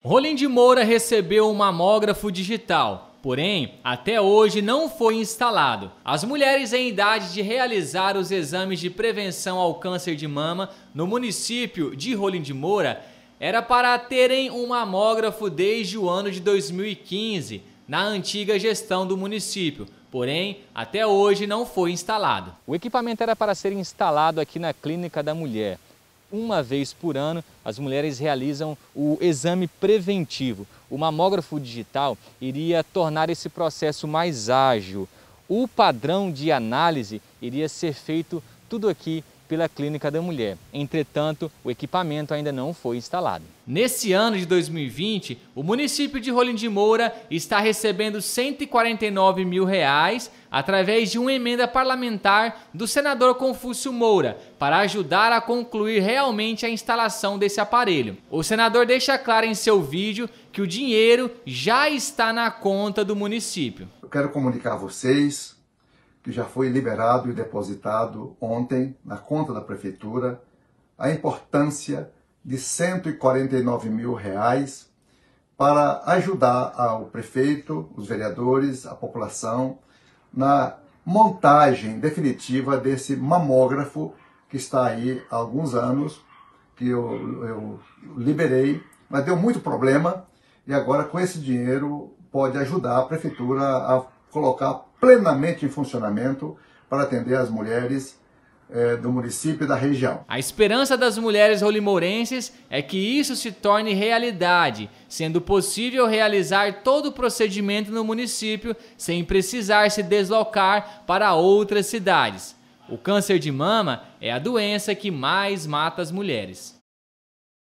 Rolim de Moura recebeu um mamógrafo digital, porém, até hoje não foi instalado. As mulheres em idade de realizar os exames de prevenção ao câncer de mama no município de Rolim de Moura era para terem um mamógrafo desde o ano de 2015, na antiga gestão do município. Porém, até hoje não foi instalado. O equipamento era para ser instalado aqui na Clínica da Mulher uma vez por ano, as mulheres realizam o exame preventivo. O mamógrafo digital iria tornar esse processo mais ágil. O padrão de análise iria ser feito tudo aqui pela Clínica da Mulher. Entretanto, o equipamento ainda não foi instalado. Nesse ano de 2020, o município de Rolim de Moura está recebendo R$ 149 mil reais através de uma emenda parlamentar do senador Confúcio Moura para ajudar a concluir realmente a instalação desse aparelho. O senador deixa claro em seu vídeo que o dinheiro já está na conta do município. Eu quero comunicar a vocês que já foi liberado e depositado ontem na conta da Prefeitura, a importância de 149 mil reais para ajudar ao prefeito, os vereadores, a população na montagem definitiva desse mamógrafo que está aí há alguns anos, que eu, eu liberei, mas deu muito problema e agora com esse dinheiro pode ajudar a prefeitura a colocar plenamente em funcionamento para atender as mulheres é, do município e da região. A esperança das mulheres rolimourenses é que isso se torne realidade, sendo possível realizar todo o procedimento no município sem precisar se deslocar para outras cidades. O câncer de mama é a doença que mais mata as mulheres.